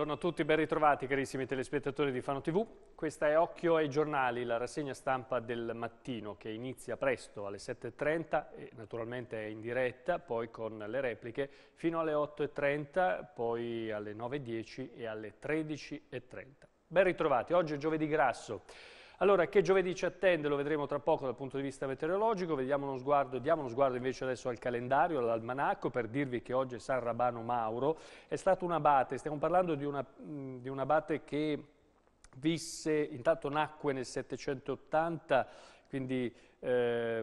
Buongiorno a tutti, ben ritrovati carissimi telespettatori di Fano TV. Questa è Occhio ai giornali, la rassegna stampa del mattino che inizia presto alle 7.30 e naturalmente è in diretta, poi con le repliche fino alle 8.30, poi alle 9.10 e alle 13.30. Ben ritrovati, oggi è giovedì grasso. Allora, che giovedì ci attende lo vedremo tra poco dal punto di vista meteorologico, Vediamo uno sguardo, diamo uno sguardo invece adesso al calendario, all'almanacco, per dirvi che oggi è San Rabano Mauro, è stato un abate, stiamo parlando di, una, di un abate che visse, intanto nacque nel 780, quindi eh,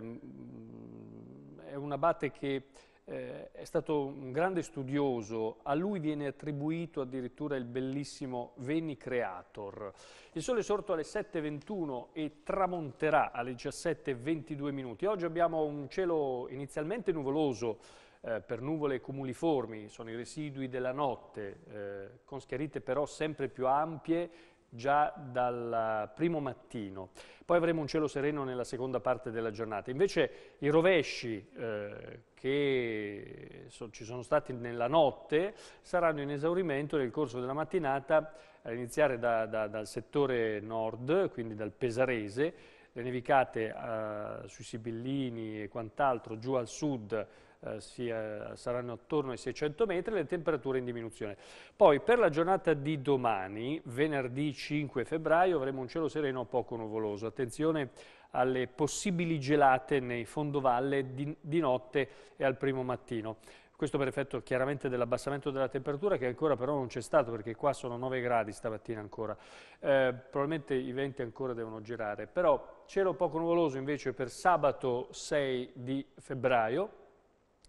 è un abate che eh, è stato un grande studioso, a lui viene attribuito addirittura il bellissimo Veni Creator. Il sole è sorto alle 7.21 e tramonterà alle 17.22 minuti. Oggi abbiamo un cielo inizialmente nuvoloso, eh, per nuvole cumuliformi, sono i residui della notte, eh, con schiarite però sempre più ampie già dal primo mattino. Poi avremo un cielo sereno nella seconda parte della giornata. Invece i rovesci, eh, che so, ci sono stati nella notte saranno in esaurimento nel corso della mattinata a iniziare da, da, dal settore nord, quindi dal Pesarese, le nevicate eh, sui Sibillini e quant'altro giù al sud eh, si, eh, saranno attorno ai 600 metri, le temperature in diminuzione. Poi per la giornata di domani, venerdì 5 febbraio, avremo un cielo sereno poco nuvoloso. Attenzione alle possibili gelate nei fondovalle di, di notte e al primo mattino. Questo per effetto chiaramente dell'abbassamento della temperatura che ancora però non c'è stato perché qua sono 9 gradi stamattina ancora. Eh, probabilmente i venti ancora devono girare, però cielo poco nuvoloso invece per sabato 6 di febbraio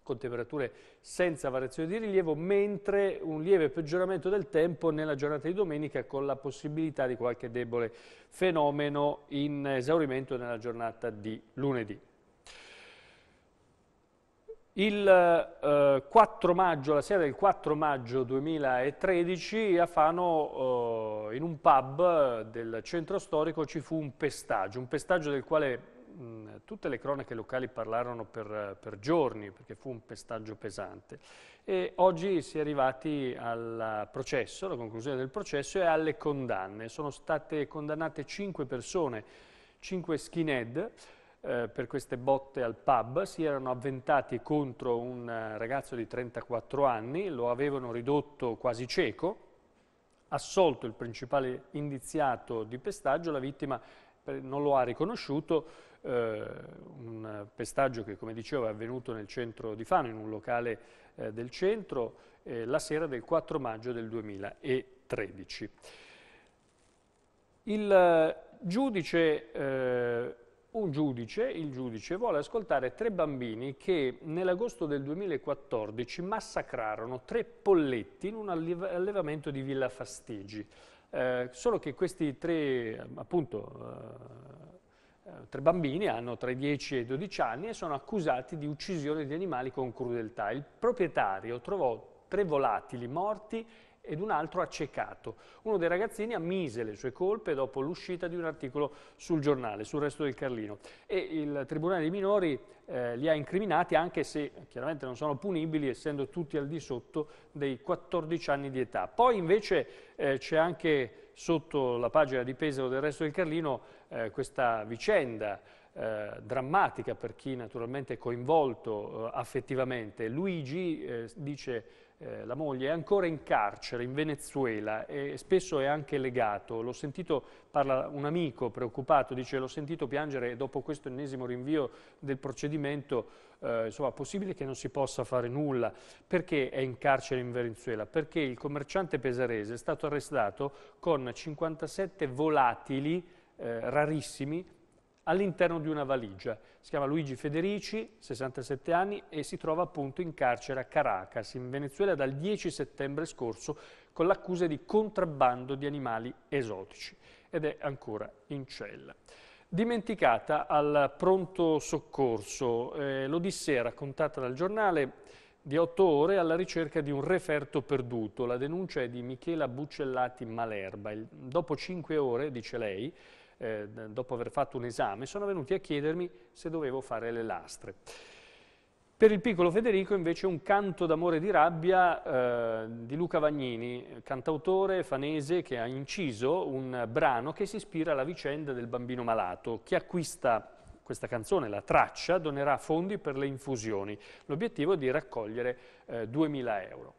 con temperature senza variazione di rilievo, mentre un lieve peggioramento del tempo nella giornata di domenica con la possibilità di qualche debole fenomeno in esaurimento nella giornata di lunedì. Il eh, 4 maggio, la sera del 4 maggio 2013 a Fano eh, in un pub del centro storico ci fu un pestaggio, un pestaggio del quale mh, tutte le cronache locali parlarono per, per, giorni, perché fu un pestaggio pesante. E oggi si è arrivati al processo, alla conclusione del processo e alle condanne. Sono state condannate cinque persone, cinque skinhead, eh, per queste botte al pub, si erano avventati contro un eh, ragazzo di 34 anni, lo avevano ridotto quasi cieco, assolto il principale indiziato di pestaggio, la vittima eh, non lo ha riconosciuto, eh, un pestaggio che come dicevo è avvenuto nel centro di Fano, in un locale eh, del centro, eh, la sera del 4 maggio del 2013. Il eh, giudice, eh, un giudice, il giudice vuole ascoltare tre bambini che nell'agosto del 2014 massacrarono tre polletti in un allevamento di Villa Fastigi. Eh, solo che questi tre appunto eh, tre bambini, hanno tra i 10 e i 12 anni e sono accusati di uccisione di animali con crudeltà. Il proprietario trovò tre volatili morti ed un altro accecato. Uno dei ragazzini ammise le sue colpe dopo l'uscita di un articolo sul giornale, sul resto del Carlino. E il Tribunale dei Minori eh, li ha incriminati anche se chiaramente non sono punibili essendo tutti al di sotto dei 14 anni di età. Poi invece eh, c'è anche sotto la pagina di Pesaro del resto del Carlino eh, questa vicenda eh, drammatica per chi naturalmente è coinvolto eh, affettivamente. Luigi eh, dice eh, la moglie è ancora in carcere in Venezuela e spesso è anche legato. L'ho sentito, parla un amico preoccupato, dice l'ho sentito piangere dopo questo ennesimo rinvio del procedimento, eh, insomma possibile che non si possa fare nulla. Perché è in carcere in Venezuela? Perché il commerciante pesarese è stato arrestato con 57 volatili eh, rarissimi all'interno di una valigia. Si chiama Luigi Federici, 67 anni, e si trova appunto in carcere a Caracas, in Venezuela, dal 10 settembre scorso con l'accusa di contrabbando di animali esotici ed è ancora in cella. Dimenticata al pronto soccorso, eh, l'Odissea raccontata dal giornale di otto ore alla ricerca di un referto perduto. La denuncia è di Michela Buccellati Malerba. Il, dopo cinque ore, dice lei, eh, dopo aver fatto un esame, sono venuti a chiedermi se dovevo fare le lastre. Per il piccolo Federico invece un canto d'amore e di rabbia eh, di Luca Vagnini, cantautore fanese che ha inciso un brano che si ispira alla vicenda del bambino malato. Chi acquista questa canzone, la traccia, donerà fondi per le infusioni. L'obiettivo è di raccogliere eh, 2.000 euro.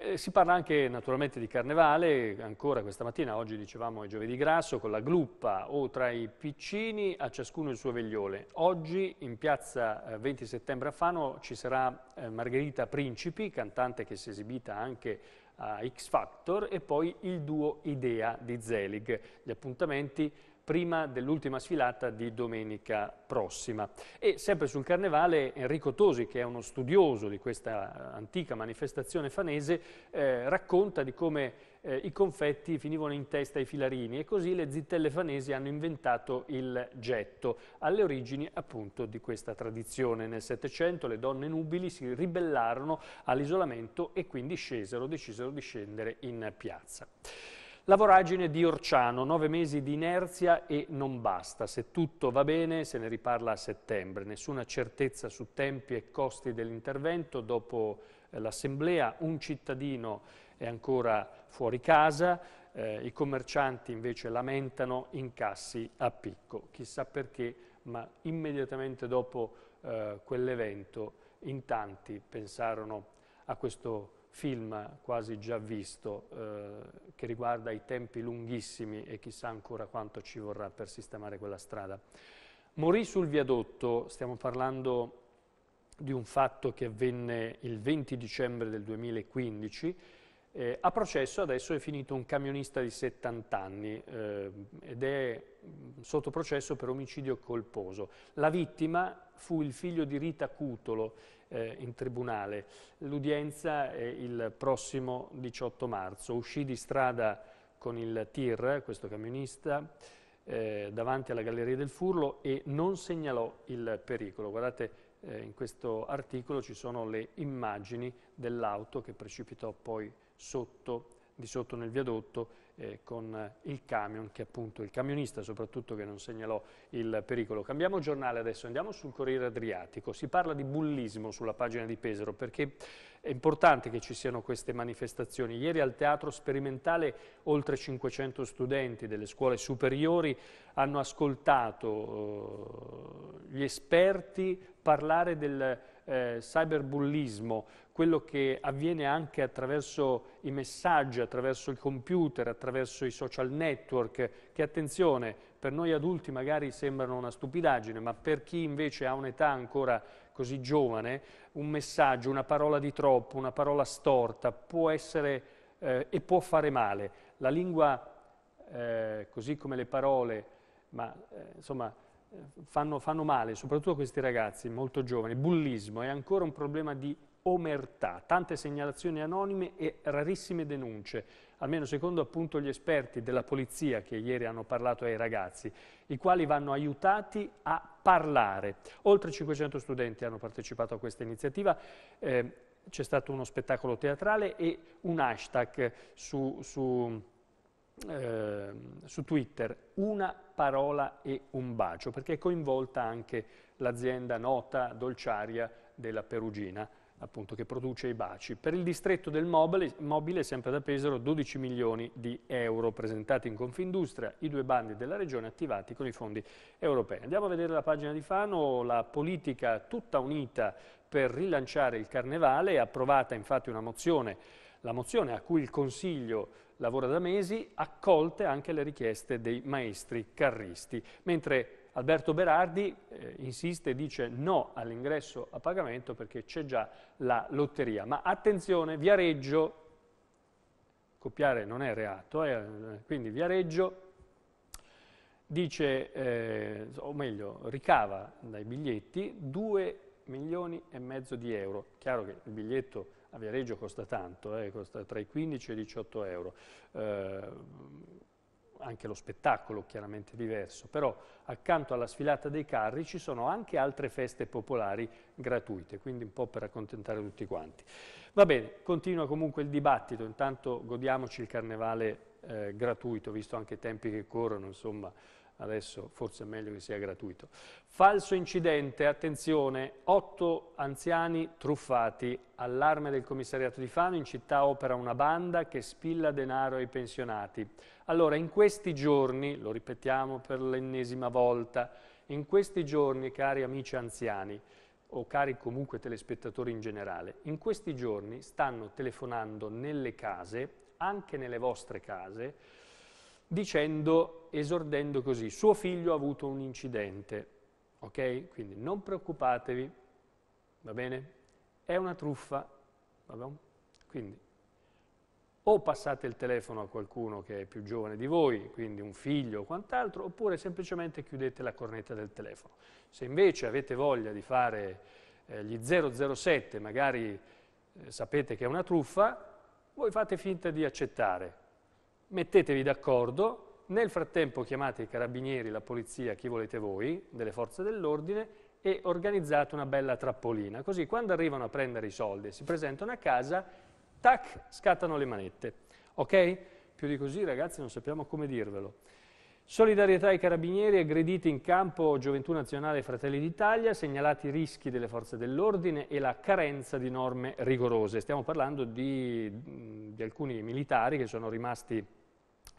Eh, si parla anche naturalmente di carnevale, ancora questa mattina, oggi dicevamo è giovedì grasso, con la gluppa o tra i piccini, a ciascuno il suo veglione. Oggi in piazza eh, 20 settembre a Fano ci sarà eh, Margherita Principi, cantante che si è esibita anche a X Factor, e poi il duo Idea di Zelig. Gli appuntamenti prima dell'ultima sfilata di domenica prossima. E sempre sul carnevale Enrico Tosi, che è uno studioso di questa eh, antica manifestazione fanese, eh, racconta di come eh, i confetti finivano in testa ai filarini e così le zittelle fanesi hanno inventato il getto, alle origini appunto di questa tradizione. Nel Settecento le donne nubili si ribellarono all'isolamento e quindi scesero, decisero di scendere in piazza. La voragine di Orciano, nove mesi di inerzia e non basta. Se tutto va bene se ne riparla a settembre. Nessuna certezza su tempi e costi dell'intervento. Dopo eh, l'assemblea un cittadino è ancora fuori casa, eh, i commercianti invece lamentano incassi a picco. Chissà perché, ma immediatamente dopo eh, quell'evento in tanti pensarono a questo film quasi già visto eh, che riguarda i tempi lunghissimi e chissà ancora quanto ci vorrà per sistemare quella strada. Morì sul viadotto, stiamo parlando di un fatto che avvenne il 20 dicembre del 2015, eh, a processo adesso è finito un camionista di 70 anni eh, ed è mm, sotto processo per omicidio colposo. La vittima fu il figlio di Rita Cutolo eh, in tribunale. L'udienza è il prossimo 18 marzo. Uscì di strada con il TIR, questo camionista, eh, davanti alla Galleria del Furlo e non segnalò il pericolo. Guardate eh, in questo articolo ci sono le immagini dell'auto che precipitò poi sotto, di sotto nel viadotto eh, con il camion, che appunto il camionista soprattutto che non segnalò il pericolo. Cambiamo giornale adesso, andiamo sul Corriere Adriatico. Si parla di bullismo sulla pagina di Pesaro perché è importante che ci siano queste manifestazioni. Ieri al Teatro Sperimentale oltre 500 studenti delle scuole superiori hanno ascoltato eh, gli esperti parlare del eh, cyberbullismo, quello che avviene anche attraverso i messaggi, attraverso il computer, attraverso i social network, che attenzione, per noi adulti magari sembrano una stupidaggine, ma per chi invece ha un'età ancora così giovane, un messaggio, una parola di troppo, una parola storta può essere eh, e può fare male. La lingua, eh, così come le parole, ma eh, insomma fanno, fanno male, soprattutto a questi ragazzi molto giovani. Bullismo è ancora un problema di omertà, tante segnalazioni anonime e rarissime denunce, almeno secondo appunto gli esperti della polizia che ieri hanno parlato ai ragazzi, i quali vanno aiutati a parlare. Oltre 500 studenti hanno partecipato a questa iniziativa, eh, c'è stato uno spettacolo teatrale e un hashtag su, su eh, su Twitter una parola e un bacio, perché è coinvolta anche l'azienda nota dolciaria della Perugina, appunto, che produce i baci. Per il distretto del mobile, mobile, sempre da Pesaro, 12 milioni di euro presentati in Confindustria, i due bandi della regione attivati con i fondi europei. Andiamo a vedere la pagina di Fano, la politica tutta unita per rilanciare il carnevale, è approvata infatti una mozione, la mozione a cui il Consiglio lavora da mesi, accolte anche le richieste dei maestri carristi, mentre Alberto Berardi eh, insiste e dice no all'ingresso a pagamento perché c'è già la lotteria. Ma attenzione, Viareggio, copiare non è reato, eh, quindi Viareggio dice, eh, o meglio, ricava dai biglietti 2 milioni e mezzo di euro. Chiaro che il biglietto a Viareggio costa tanto, eh, costa tra i 15 e i 18 euro, eh, anche lo spettacolo chiaramente diverso, però accanto alla sfilata dei carri ci sono anche altre feste popolari gratuite, quindi un po' per accontentare tutti quanti. Va bene, continua comunque il dibattito, intanto godiamoci il carnevale eh, gratuito, visto anche i tempi che corrono, insomma, adesso forse è meglio che sia gratuito. Falso incidente, attenzione, otto anziani truffati, allarme del commissariato di Fano, in città opera una banda che spilla denaro ai pensionati. Allora, in questi giorni, lo ripetiamo per l'ennesima volta, in questi giorni, cari amici anziani, o cari comunque telespettatori in generale, in questi giorni stanno telefonando nelle case, anche nelle vostre case, dicendo esordendo così, suo figlio ha avuto un incidente, ok? Quindi non preoccupatevi, va bene? È una truffa, va bene? Quindi o passate il telefono a qualcuno che è più giovane di voi, quindi un figlio o quant'altro, oppure semplicemente chiudete la cornetta del telefono. Se invece avete voglia di fare eh, gli 007, magari eh, sapete che è una truffa, voi fate finta di accettare. Mettetevi d'accordo, nel frattempo chiamate i carabinieri, la polizia, chi volete voi, delle forze dell'ordine e organizzate una bella trappolina. Così quando arrivano a prendere i soldi e si presentano a casa, tac, scattano le manette. Ok? Più di così ragazzi non sappiamo come dirvelo. Solidarietà ai carabinieri, aggrediti in campo Gioventù Nazionale e Fratelli d'Italia, segnalati i rischi delle forze dell'ordine e la carenza di norme rigorose. Stiamo parlando di, di alcuni militari che sono rimasti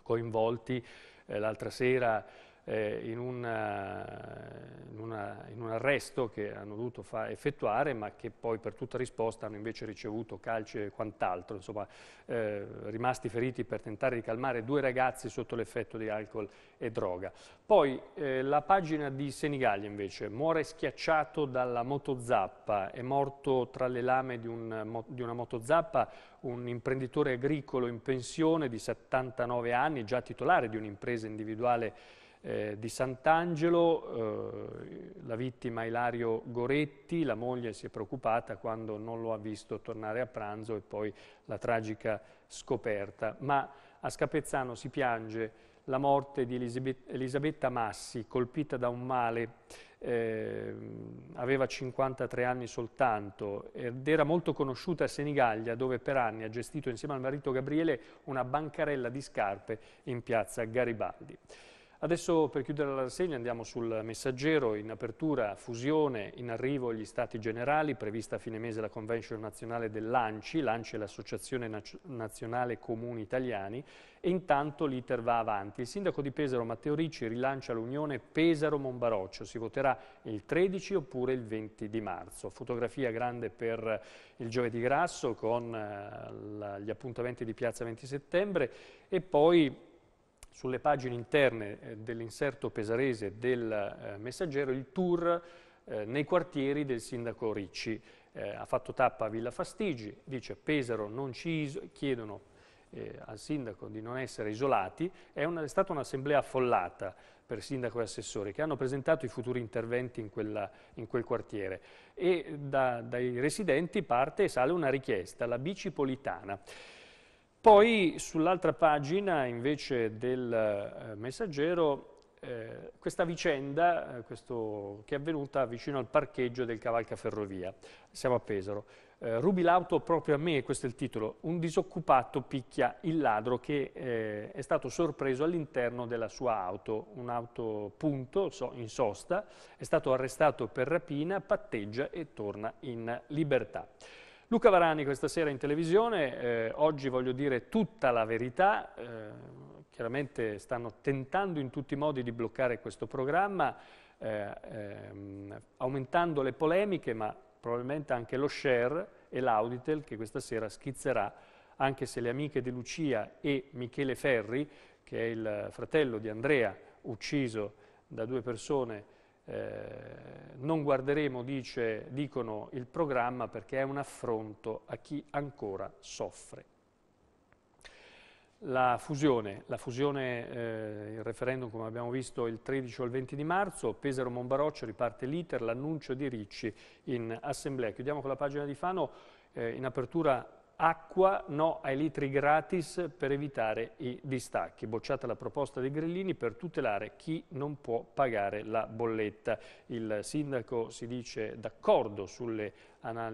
coinvolti eh, l'altra sera eh, in, una, eh, in, una, in, un arresto che hanno dovuto effettuare ma che poi per tutta risposta hanno invece ricevuto calci e quant'altro, insomma eh, rimasti feriti per tentare di calmare due ragazzi sotto l'effetto di alcol e droga. Poi eh, la pagina di Senigallia invece, muore schiacciato dalla motozappa, è morto tra le lame di, un, di una motozappa un imprenditore agricolo in pensione di 79 anni, già titolare di un'impresa individuale eh, di Sant'Angelo, eh, la vittima Ilario Goretti, la moglie si è preoccupata quando non lo ha visto tornare a pranzo e poi la tragica scoperta. Ma a Scapezzano si piange la morte di Elisabetta, Elisabetta Massi, colpita da un male, eh, aveva 53 anni soltanto ed era molto conosciuta a Senigallia dove per anni ha gestito insieme al marito Gabriele una bancarella di scarpe in piazza Garibaldi. Adesso per chiudere la rassegna andiamo sul messaggero, in apertura fusione, in arrivo gli stati generali, prevista a fine mese la convention nazionale dell'ANCI, l'ANCI è l'Associazione Nazionale Comuni Italiani e intanto l'iter va avanti. Il sindaco di Pesaro Matteo Ricci rilancia l'unione Pesaro-Monbaroccio, si voterà il 13 oppure il 20 di marzo. Fotografia grande per il giovedì grasso con eh, gli appuntamenti di Piazza 20 settembre e poi sulle pagine interne eh, dell'inserto pesarese del eh, Messaggero il tour eh, nei quartieri del sindaco Ricci. ha fatto tappa a Villa Fastigi, dice Pesaro non ci chiedono eh, al sindaco di non essere isolati, è, una, è stata un'assemblea affollata per sindaco e assessori che hanno presentato i futuri interventi in, quella, in quel quartiere e da, dai residenti parte e sale una richiesta, la bicipolitana. Poi sull'altra pagina invece del eh, messaggero eh, questa vicenda eh, questo, che è avvenuta vicino al parcheggio del Cavalcaferrovia, siamo a Pesaro. Eh, rubi l'auto proprio a me, questo è il titolo, un disoccupato picchia il ladro che eh, è stato sorpreso all'interno della sua auto, un'auto punto so, in sosta, è stato arrestato per rapina, patteggia e torna in libertà. Luca Varani questa sera in televisione, eh, oggi voglio dire tutta la verità, eh, chiaramente stanno tentando in tutti i modi di bloccare questo programma, eh, ehm, aumentando le polemiche, ma probabilmente anche lo share e l'Auditel che questa sera schizzerà anche se le amiche di Lucia e Michele Ferri, che è il fratello di Andrea, ucciso da due persone eh, non guarderemo, dice, dicono, il programma perché è un affronto a chi ancora soffre. La fusione, la fusione eh, il referendum come abbiamo visto il 13 o il 20 di marzo, Pesaro Monbaroccio riparte l'iter, l'annuncio di Ricci in assemblea. Chiudiamo con la pagina di Fano, eh, in apertura acqua no ai litri gratis per evitare i distacchi. Bocciata la proposta dei grillini per tutelare chi non può pagare la bolletta. Il sindaco si dice d'accordo sulle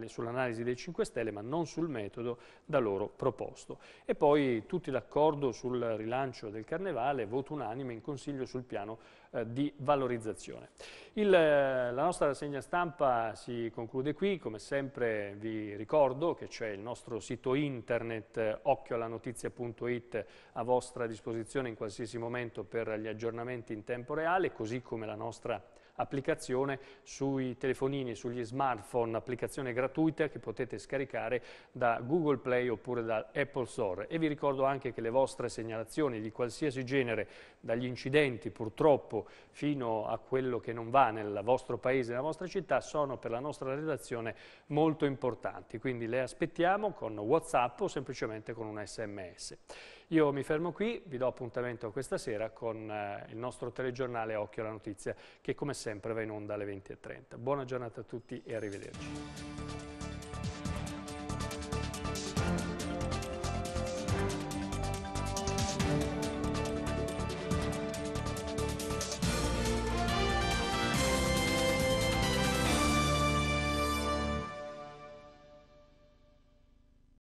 sull'analisi dei 5 Stelle, ma non sul metodo da loro proposto. E poi tutti d'accordo sul rilancio del Carnevale, voto unanime in Consiglio sul piano eh, di valorizzazione. Il, eh, la nostra rassegna stampa si conclude qui, come sempre vi ricordo che c'è il nostro sito internet eh, occhioallanotizia.it a vostra disposizione in qualsiasi momento per gli aggiornamenti in tempo reale, così come la nostra applicazione sui telefonini, sugli smartphone, applicazione gratuita che potete scaricare da Google Play oppure da Apple Store. E vi ricordo anche che le vostre segnalazioni di qualsiasi genere dagli incidenti purtroppo fino a quello che non va nel vostro paese, nella vostra città, sono per la nostra redazione molto importanti. Quindi le aspettiamo con Whatsapp o semplicemente con un sms. Io mi fermo qui, vi do appuntamento questa sera con eh, il nostro telegiornale Occhio alla Notizia, che come sempre va in onda alle 20.30. Buona giornata a tutti e arrivederci.